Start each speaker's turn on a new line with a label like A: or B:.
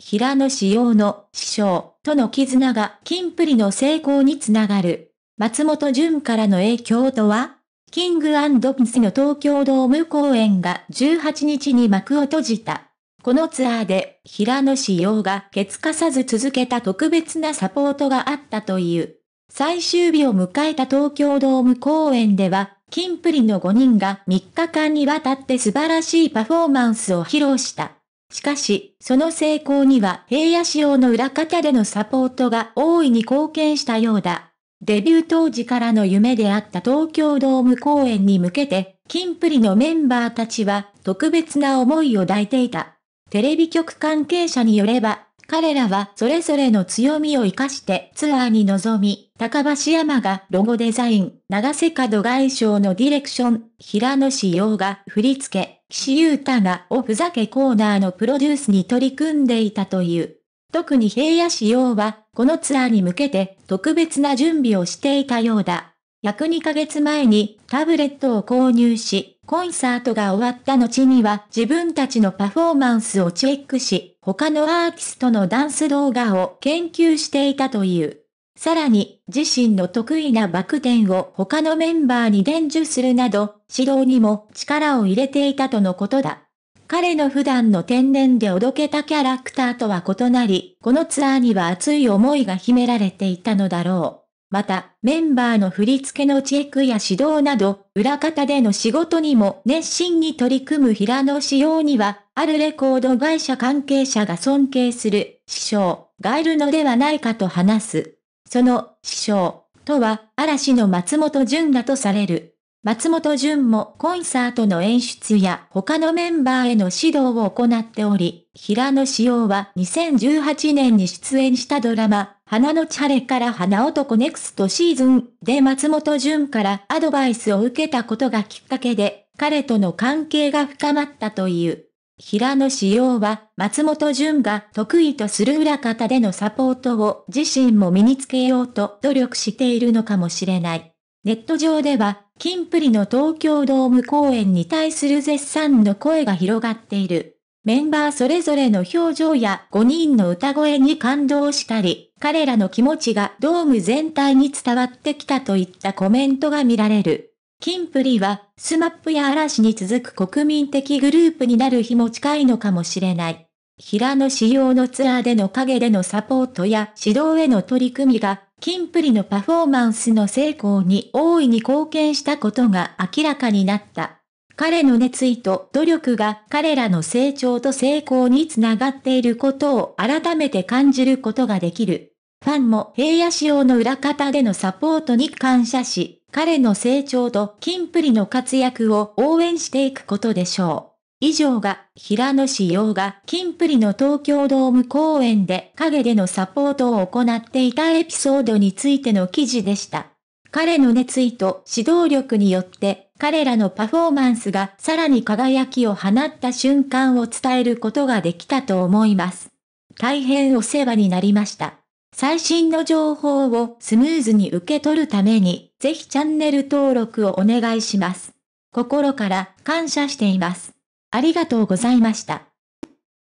A: 平野紫耀の師匠との絆が金プリの成功につながる。松本潤からの影響とはキングピスの東京ドーム公演が18日に幕を閉じた。このツアーで平野紫耀がケツかさず続けた特別なサポートがあったという。最終日を迎えた東京ドーム公演では、キンプリの5人が3日間にわたって素晴らしいパフォーマンスを披露した。しかし、その成功には平野仕様の裏方でのサポートが大いに貢献したようだ。デビュー当時からの夢であった東京ドーム公演に向けて、金プリのメンバーたちは特別な思いを抱いていた。テレビ局関係者によれば、彼らはそれぞれの強みを活かしてツアーに臨み、高橋山がロゴデザイン、長瀬角外相のディレクション、平野志陽が振り付け、岸優太がおふざけコーナーのプロデュースに取り組んでいたという。特に平野志陽は、このツアーに向けて特別な準備をしていたようだ。約2ヶ月前にタブレットを購入し、コンサートが終わった後には自分たちのパフォーマンスをチェックし、他のアーティストのダンス動画を研究していたという。さらに、自身の得意なバク転を他のメンバーに伝授するなど、指導にも力を入れていたとのことだ。彼の普段の天然でおどけたキャラクターとは異なり、このツアーには熱い思いが秘められていたのだろう。また、メンバーの振り付けのチェックや指導など、裏方での仕事にも熱心に取り組む平野仕様には、あるレコード会社関係者が尊敬する、師匠、がいるのではないかと話す。その、師匠、とは、嵐の松本潤だとされる。松本潤もコンサートの演出や他のメンバーへの指導を行っており、平野紫耀は2018年に出演したドラマ、花のチャレから花男ネクストシーズンで松本潤からアドバイスを受けたことがきっかけで、彼との関係が深まったという。平野紫耀は、松本潤が得意とする裏方でのサポートを自身も身につけようと努力しているのかもしれない。ネット上では、キンプリの東京ドーム公演に対する絶賛の声が広がっている。メンバーそれぞれの表情や5人の歌声に感動したり、彼らの気持ちがドーム全体に伝わってきたといったコメントが見られる。キンプリは、スマップや嵐に続く国民的グループになる日も近いのかもしれない。平野仕様のツアーでの陰でのサポートや指導への取り組みが、キンプリのパフォーマンスの成功に大いに貢献したことが明らかになった。彼の熱意と努力が彼らの成長と成功につながっていることを改めて感じることができる。ファンも平野仕様の裏方でのサポートに感謝し、彼の成長と金プリの活躍を応援していくことでしょう。以上が、平野紫耀が金プリの東京ドーム公演で影でのサポートを行っていたエピソードについての記事でした。彼の熱意と指導力によって彼らのパフォーマンスがさらに輝きを放った瞬間を伝えることができたと思います。大変お世話になりました。最新の情報をスムーズに受け取るために、ぜひチャンネル登録をお願いします。心から感謝しています。ありがとうございました。